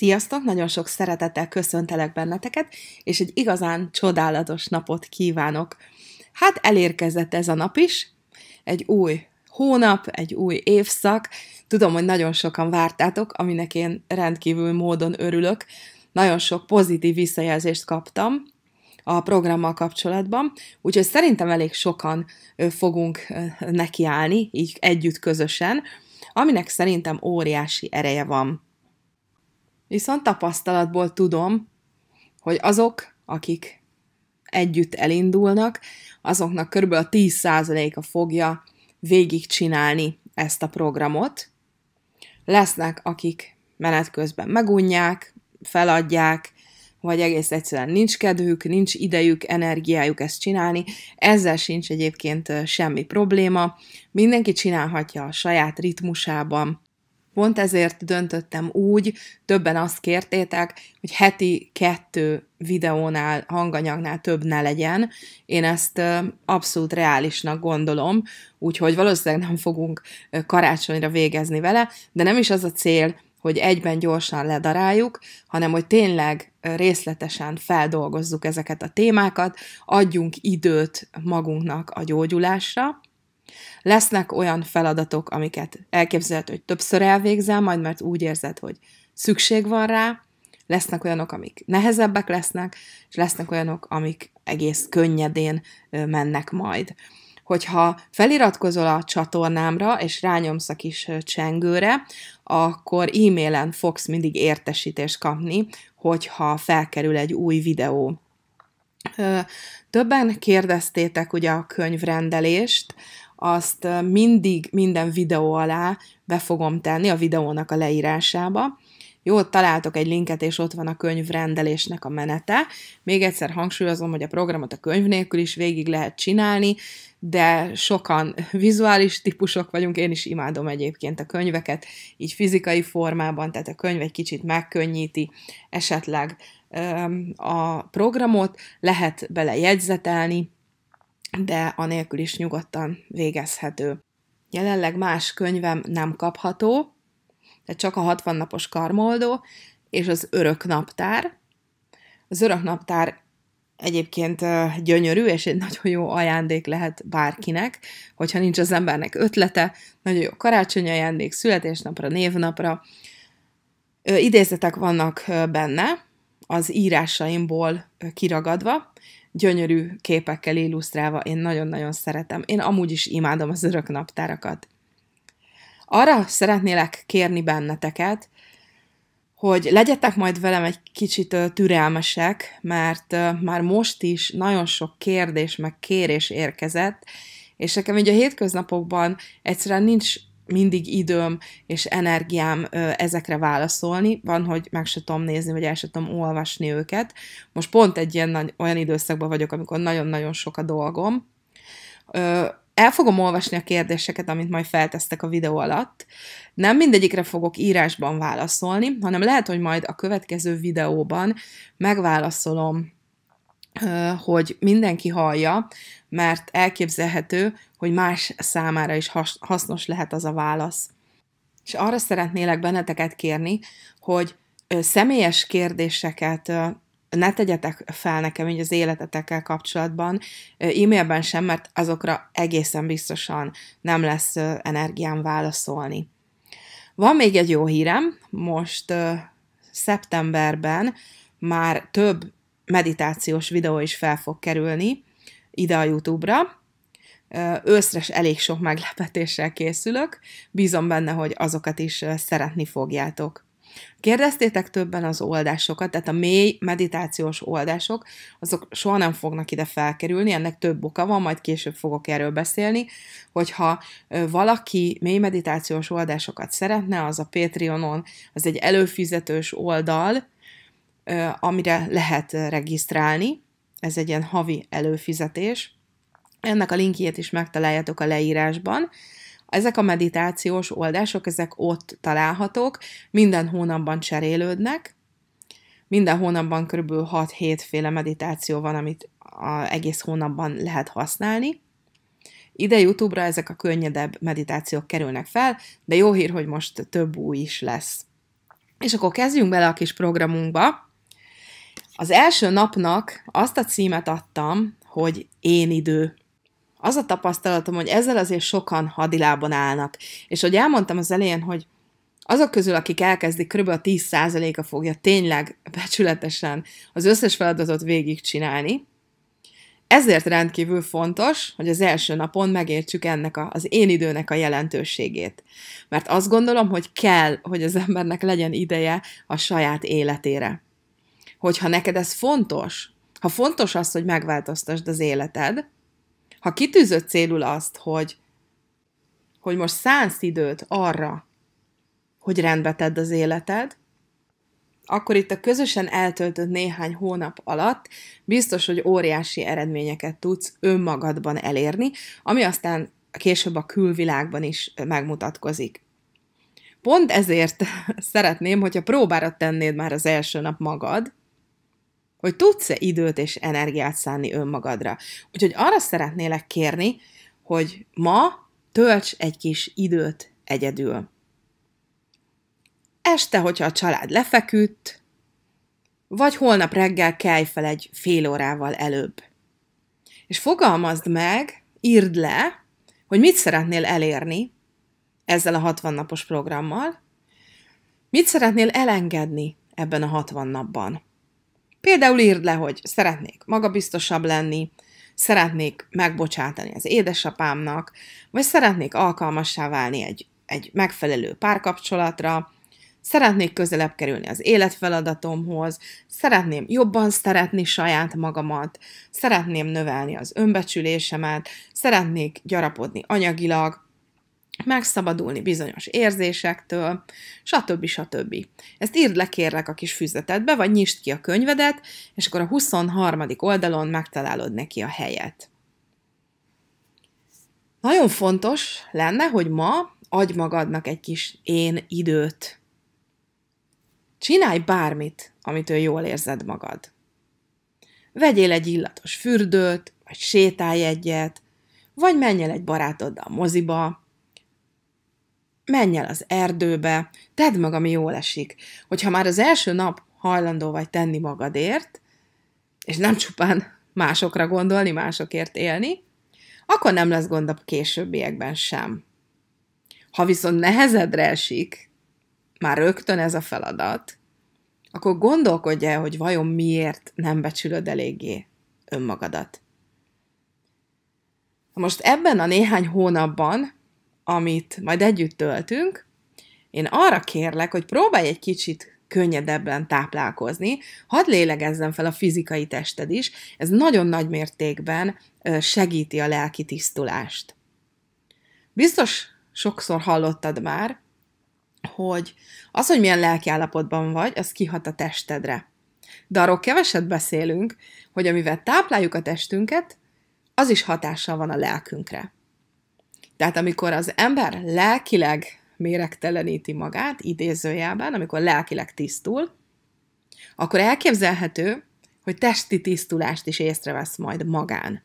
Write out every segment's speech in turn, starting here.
Sziasztok! Nagyon sok szeretettel köszöntelek benneteket, és egy igazán csodálatos napot kívánok. Hát elérkezett ez a nap is, egy új hónap, egy új évszak. Tudom, hogy nagyon sokan vártátok, aminek én rendkívül módon örülök. Nagyon sok pozitív visszajelzést kaptam a programmal kapcsolatban, úgyhogy szerintem elég sokan fogunk nekiállni, így együtt, közösen, aminek szerintem óriási ereje van. Viszont tapasztalatból tudom, hogy azok, akik együtt elindulnak, azoknak kb. a 10%-a fogja végigcsinálni ezt a programot. Lesznek, akik menet közben megunják, feladják, vagy egész egyszerűen nincs kedvük, nincs idejük, energiájuk ezt csinálni. Ezzel sincs egyébként semmi probléma. Mindenki csinálhatja a saját ritmusában, Pont ezért döntöttem úgy, többen azt kértétek, hogy heti kettő videónál, hanganyagnál több ne legyen. Én ezt abszolút reálisnak gondolom, úgyhogy valószínűleg nem fogunk karácsonyra végezni vele, de nem is az a cél, hogy egyben gyorsan ledaráljuk, hanem hogy tényleg részletesen feldolgozzuk ezeket a témákat, adjunk időt magunknak a gyógyulásra, Lesznek olyan feladatok, amiket elképzelhet, hogy többször elvégzel, majd mert úgy érzed, hogy szükség van rá, lesznek olyanok, amik nehezebbek lesznek, és lesznek olyanok, amik egész könnyedén mennek majd. Hogyha feliratkozol a csatornámra, és rányomsz a kis csengőre, akkor e-mailen fogsz mindig értesítést kapni, hogyha felkerül egy új videó. Többen kérdeztétek ugye a könyvrendelést, azt mindig minden videó alá be fogom tenni a videónak a leírásába. Jó, találtok egy linket, és ott van a könyvrendelésnek a menete. Még egyszer hangsúlyozom, hogy a programot a könyv nélkül is végig lehet csinálni, de sokan vizuális típusok vagyunk, én is imádom egyébként a könyveket, így fizikai formában, tehát a könyv egy kicsit megkönnyíti esetleg a programot, lehet bele jegyzetelni, de anélkül is nyugodtan végezhető. Jelenleg más könyvem nem kapható, de csak a 60 napos karmoldó és az örök naptár. Az örök naptár egyébként gyönyörű, és egy nagyon jó ajándék lehet bárkinek, hogyha nincs az embernek ötlete, nagyon jó karácsonyi ajándék, születésnapra, névnapra. Idézetek vannak benne, az írásaimból kiragadva, gyönyörű képekkel illusztrálva, én nagyon-nagyon szeretem. Én amúgy is imádom az örök naptárakat. Arra szeretnélek kérni benneteket, hogy legyetek majd velem egy kicsit türelmesek, mert már most is nagyon sok kérdés meg kérés érkezett, és nekem ugye a hétköznapokban egyszerűen nincs mindig időm és energiám ezekre válaszolni. Van, hogy meg se tudom nézni, vagy el se tudom olvasni őket. Most pont egy ilyen nagy, olyan időszakban vagyok, amikor nagyon-nagyon sok a dolgom. El fogom olvasni a kérdéseket, amit majd feltesztek a videó alatt. Nem mindegyikre fogok írásban válaszolni, hanem lehet, hogy majd a következő videóban megválaszolom hogy mindenki hallja, mert elképzelhető, hogy más számára is hasznos lehet az a válasz. És arra szeretnélek benneteket kérni, hogy személyes kérdéseket ne tegyetek fel nekem így az életetekkel kapcsolatban, e-mailben sem, mert azokra egészen biztosan nem lesz energiám válaszolni. Van még egy jó hírem, most szeptemberben már több meditációs videó is fel fog kerülni ide a YouTube-ra. Őszre elég sok meglepetéssel készülök, bízom benne, hogy azokat is szeretni fogjátok. Kérdeztétek többen az oldásokat, tehát a mély meditációs oldások, azok soha nem fognak ide felkerülni, ennek több oka van, majd később fogok erről beszélni, hogyha valaki mély meditációs oldásokat szeretne, az a Patreonon, az egy előfizetős oldal, amire lehet regisztrálni. Ez egy ilyen havi előfizetés. Ennek a linkjét is megtaláljátok a leírásban. Ezek a meditációs oldások, ezek ott találhatók, minden hónapban cserélődnek, minden hónapban kb. 6-7 féle meditáció van, amit a egész hónapban lehet használni. Ide YouTube-ra ezek a könnyedebb meditációk kerülnek fel, de jó hír, hogy most több új is lesz. És akkor kezdjünk bele a kis programunkba. Az első napnak azt a címet adtam, hogy én idő. Az a tapasztalatom, hogy ezzel azért sokan hadilában állnak. És hogy elmondtam az elején, hogy azok közül, akik elkezdik, kb. a 10%-a fogja tényleg becsületesen az összes feladatot végigcsinálni. Ezért rendkívül fontos, hogy az első napon megértsük ennek a, az én időnek a jelentőségét. Mert azt gondolom, hogy kell, hogy az embernek legyen ideje a saját életére hogyha neked ez fontos, ha fontos az, hogy megváltoztasd az életed, ha kitűzött célul azt, hogy, hogy most szánsz időt arra, hogy rendbe tedd az életed, akkor itt a közösen eltöltött néhány hónap alatt biztos, hogy óriási eredményeket tudsz önmagadban elérni, ami aztán később a külvilágban is megmutatkozik. Pont ezért szeretném, hogyha próbára tennéd már az első nap magad, hogy tudsz-e időt és energiát szánni önmagadra. Úgyhogy arra szeretnélek kérni, hogy ma tölts egy kis időt egyedül. Este, hogyha a család lefeküdt, vagy holnap reggel kelj fel egy fél órával előbb. És fogalmazd meg, írd le, hogy mit szeretnél elérni ezzel a 60 napos programmal, mit szeretnél elengedni ebben a 60 napban. Például írd le, hogy szeretnék magabiztosabb lenni, szeretnék megbocsátani az édesapámnak, vagy szeretnék alkalmassá válni egy, egy megfelelő párkapcsolatra, szeretnék közelebb kerülni az életfeladatomhoz, szeretném jobban szeretni saját magamat, szeretném növelni az önbecsülésemet, szeretnék gyarapodni anyagilag, megszabadulni bizonyos érzésektől, stb. stb. Ezt írd le kérlek a kis füzetedbe, vagy nyisd ki a könyvedet, és akkor a 23. oldalon megtalálod neki a helyet. Nagyon fontos lenne, hogy ma adj magadnak egy kis én időt. Csinálj bármit, amitől jól érzed magad. Vegyél egy illatos fürdőt, vagy sétálj egyet, vagy menj el egy barátoddal moziba, menj el az erdőbe, tedd meg, ami jól esik. Hogyha már az első nap hajlandó vagy tenni magadért, és nem csupán másokra gondolni, másokért élni, akkor nem lesz gond a későbbiekben sem. Ha viszont nehezedre esik, már rögtön ez a feladat, akkor gondolkodj el, hogy vajon miért nem becsülöd eléggé önmagadat. Most ebben a néhány hónapban amit majd együtt töltünk, én arra kérlek, hogy próbálj egy kicsit könnyedebben táplálkozni, hadd lélegezzen fel a fizikai tested is, ez nagyon nagy mértékben segíti a lelki tisztulást. Biztos sokszor hallottad már, hogy az, hogy milyen lelkiállapotban vagy, az kihat a testedre. De arról keveset beszélünk, hogy amivel tápláljuk a testünket, az is hatással van a lelkünkre. Tehát amikor az ember lelkileg méregteleníti magát, idézőjelben, amikor lelkileg tisztul, akkor elképzelhető, hogy testi tisztulást is észrevesz majd magán.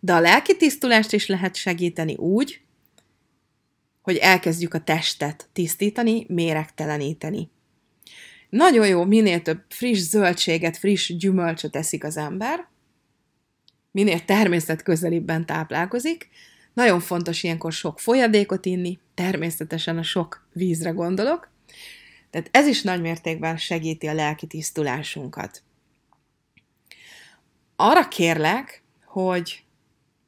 De a lelki tisztulást is lehet segíteni úgy, hogy elkezdjük a testet tisztítani, méregteleníteni. Nagyon jó, minél több friss zöldséget, friss gyümölcsöt eszik az ember, minél természetközelibben táplálkozik, nagyon fontos ilyenkor sok folyadékot inni, természetesen a sok vízre gondolok, tehát ez is nagy mértékben segíti a lelki tisztulásunkat. Arra kérlek, hogy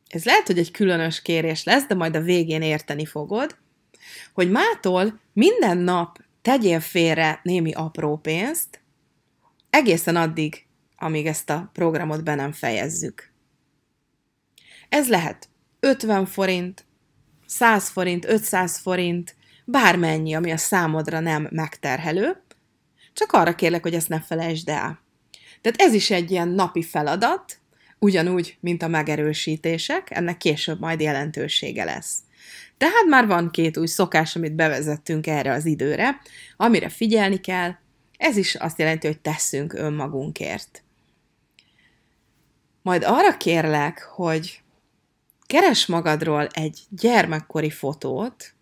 ez lehet, hogy egy különös kérés lesz, de majd a végén érteni fogod, hogy mától minden nap tegyél félre némi apró pénzt, egészen addig, amíg ezt a programot be nem fejezzük. Ez lehet 50 forint, 100 forint, 500 forint, bármennyi, ami a számodra nem megterhelő, csak arra kérlek, hogy ezt ne felejtsd el. Tehát ez is egy ilyen napi feladat, ugyanúgy, mint a megerősítések, ennek később majd jelentősége lesz. Tehát már van két új szokás, amit bevezettünk erre az időre, amire figyelni kell, ez is azt jelenti, hogy teszünk önmagunkért. Majd arra kérlek, hogy keres magadról egy gyermekkori fotót,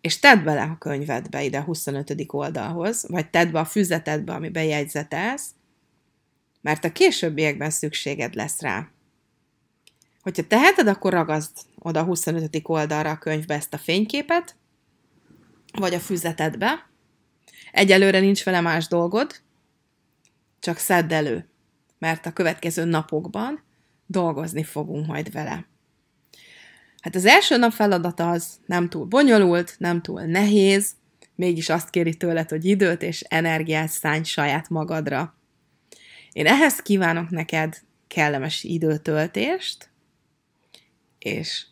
és tedd bele a könyvedbe ide a 25. oldalhoz, vagy tedd be a füzetedbe, ami bejegyzetelsz, mert a későbbiekben szükséged lesz rá. Hogyha teheted, akkor ragaszd oda a 25. oldalra a könyvbe ezt a fényképet, vagy a füzetedbe. Egyelőre nincs vele más dolgod, csak szedd elő, mert a következő napokban dolgozni fogunk majd vele. Hát az első nap feladata az nem túl bonyolult, nem túl nehéz, mégis azt kéri tőled, hogy időt és energiát szállj saját magadra. Én ehhez kívánok neked kellemes időtöltést, és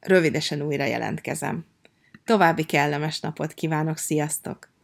rövidesen újra jelentkezem. További kellemes napot kívánok, sziasztok!